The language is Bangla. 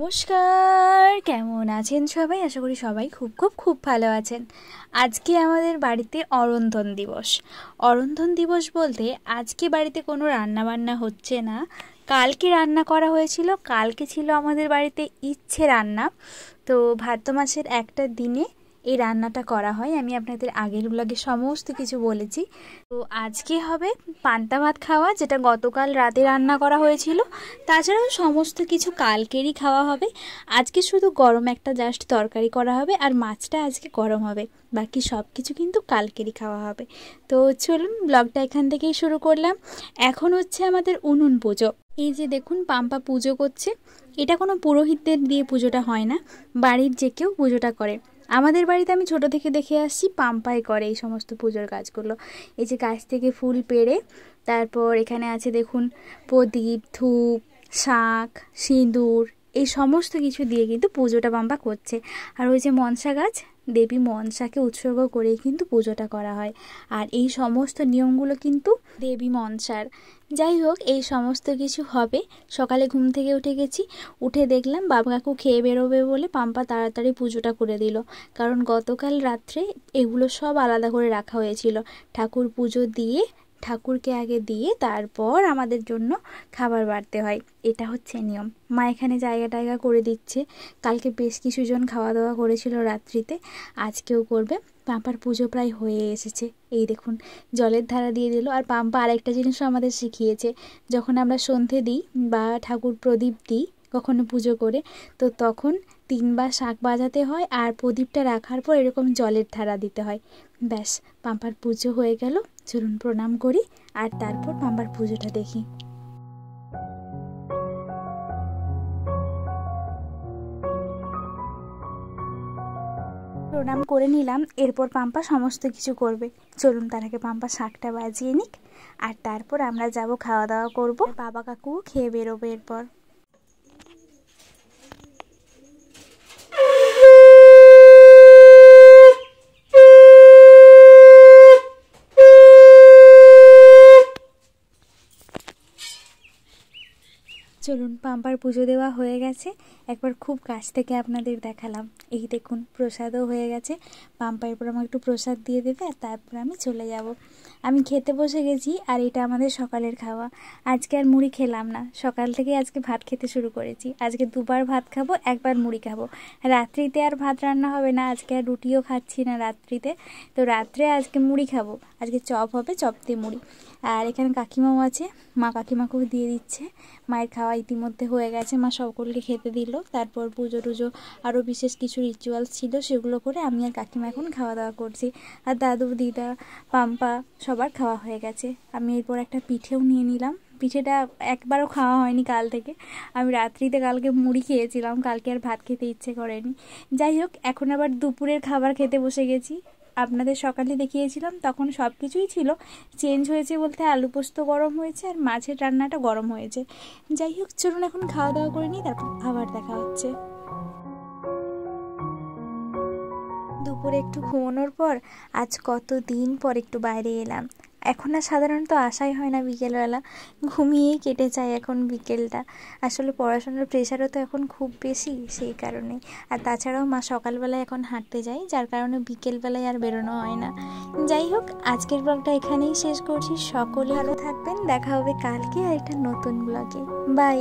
নমস্কার কেমন আছেন সবাই আশা করি সবাই খুব খুব খুব ভালো আছেন আজকে আমাদের বাড়িতে অরন্ধন দিবস অরন্ধন দিবস বলতে আজকে বাড়িতে কোনো রান্নাবান্না হচ্ছে না কালকে রান্না করা হয়েছিল কালকে ছিল আমাদের বাড়িতে ইচ্ছে রান্না তো ভাদ্র মাসের একটা দিনে এই রান্নাটা করা হয় আমি আপনাদের আগের ব্লগে সমস্ত কিছু বলেছি তো আজকে হবে পান্তা ভাত খাওয়া যেটা গতকাল রাতে রান্না করা হয়েছিল তাছাড়াও সমস্ত কিছু কালকেরই খাওয়া হবে আজকে শুধু গরম একটা জাস্ট তরকারি করা হবে আর মাছটা আজকে গরম হবে বাকি সব কিছু কিন্তু কালকেরই খাওয়া হবে তো চলুন ব্লগটা এখান থেকেই শুরু করলাম এখন হচ্ছে আমাদের উনুন পুজো এই যে দেখুন পাম্পা পুজো করছে এটা কোনো পুরোহিতদের দিয়ে পুজোটা হয় না বাড়ির যে কেউ পুজোটা করে আমাদের বাড়িতে আমি ছোট থেকে দেখে আসছি পাম্পাই করে এই সমস্ত পুজোর কাজগুলো এই যে গাছ থেকে ফুল পেড়ে তারপর এখানে আছে দেখুন প্রদীপ ধূপ শাঁখ সিঁদুর এই সমস্ত কিছু দিয়ে কিন্তু পুজোটা বাম্বা করছে আর ওই যে মনসা গাছ দেবী মনসাকে উৎসর্গ করেই কিন্তু পুজোটা করা হয় আর এই সমস্ত নিয়মগুলো কিন্তু দেবী মনসার যাই হোক এই সমস্ত কিছু হবে সকালে ঘুম থেকে উঠে গেছি উঠে দেখলাম বাবা কাকু খেয়ে বেরোবে বলে পাম্পা তাড়াতাড়ি পুজোটা করে দিল কারণ গতকাল রাত্রে এগুলো সব আলাদা করে রাখা হয়েছিল ঠাকুর পুজো দিয়ে ঠাকুরকে আগে দিয়ে তারপর আমাদের জন্য খাবার বাড়তে হয় এটা হচ্ছে নিয়ম মা এখানে জায়গা টায়গা করে দিচ্ছে কালকে বেশ কিছুজন খাওয়া দাওয়া করেছিল রাত্রিতে আজকেও করবে পাম্পার পুজো প্রায় হয়ে এসেছে এই দেখুন জলের ধারা দিয়ে দিল আর পাম্পা আরেকটা জিনিসও আমাদের শিখিয়েছে যখন আমরা সন্ধে দিই বা ঠাকুর প্রদীপ দিই কখনো পুজো করে তো তখন তিনবার শাঁখ বাজাতে হয় আর প্রদীপটা রাখার পর এরকম জলের ধারা দিতে হয় ব্যাস পাম্পার পুজো হয়ে গেল চলুন প্রণাম করি আর তারপর পাম্পার পুজোটা দেখি প্রণাম করে নিলাম এরপর পাম্পা সমস্ত কিছু করবে চলুন তার আগে পাম্পা শাকটা বাজিয়ে নিক আর তারপর আমরা যাব খাওয়া দাওয়া করব বাবা কাকুও খেয়ে বেরোবে এরপর চলুন পাম্পার পুজো দেওয়া হয়ে গেছে একবার খুব কাছ থেকে আপনাদের দেখালাম এই দেখুন প্রসাদও হয়ে গেছে পাম্পার পর আমাকে একটু প্রসাদ দিয়ে দেবে আর তারপর আমি চলে যাব আমি খেতে বসে গেছি আর এটা আমাদের সকালের খাওয়া আজকে আর মুড়ি খেলাম না সকাল থেকে আজকে ভাত খেতে শুরু করেছি আজকে দুবার ভাত খাবো একবার মুড়ি খাবো রাত্রিতে আর ভাত রান্না হবে না আজকে আর রুটিও খাচ্ছি না রাত্রিতে তো রাত্রে আজকে মুড়ি খাবো আজকে চপ হবে চপ দিয়ে মুড়ি আর এখানে কাকিমাও আছে মা কাকিমাকেও দিয়ে দিচ্ছে মায়ের খাওয়া ইতিমধ্যে হয়ে গেছে মা সকলকে খেতে দিল লাগলো তারপর পুজো টুজো আরও বিশেষ কিছু রিচুয়ালস ছিল সেগুলো করে আমি আর কাকিমা এখন খাওয়া দাওয়া করছি আর দাদু দিদা পাম্পা সবার খাওয়া হয়ে গেছে আমি এরপর একটা পিঠেও নিয়ে নিলাম পিঠেটা একবারও খাওয়া হয়নি কাল থেকে আমি রাত্রিতে কালকে মুড়ি খেয়েছিলাম কালকে আর ভাত খেতে ইচ্ছে করেনি যাই হোক এখন আবার দুপুরের খাবার খেতে বসে গেছি আপনাদের সকালে দেখিয়েছিলাম তখন সব কিছুই ছিল চেঞ্জ হয়েছে বলতে আলু পোস্ত গরম হয়েছে আর মাছের রান্নাটা গরম হয়েছে যাই হোক চলুন এখন খাওয়া দাওয়া করে নিই তারপর আবার দেখা হচ্ছে দুপুরে একটু ঘুমানোর পর আজ কত দিন পর একটু বাইরে এলাম এখন আর সাধারণত আশাই হয় না বিকেলবেলা ঘুমিয়েই কেটে যায় এখন বিকেলটা আসলে পড়াশোনার প্রেশারও তো এখন খুব বেশি সেই কারণে আর তাছাড়াও মা সকালবেলায় এখন হাঁটতে যায় যার কারণে বিকেলবেলায় আর বেরোনো হয় না যাই হোক আজকের ব্লগটা এখানেই শেষ করছি সকলে ভালো থাকবেন দেখা হবে কালকে আর একটা নতুন ব্লগে বাই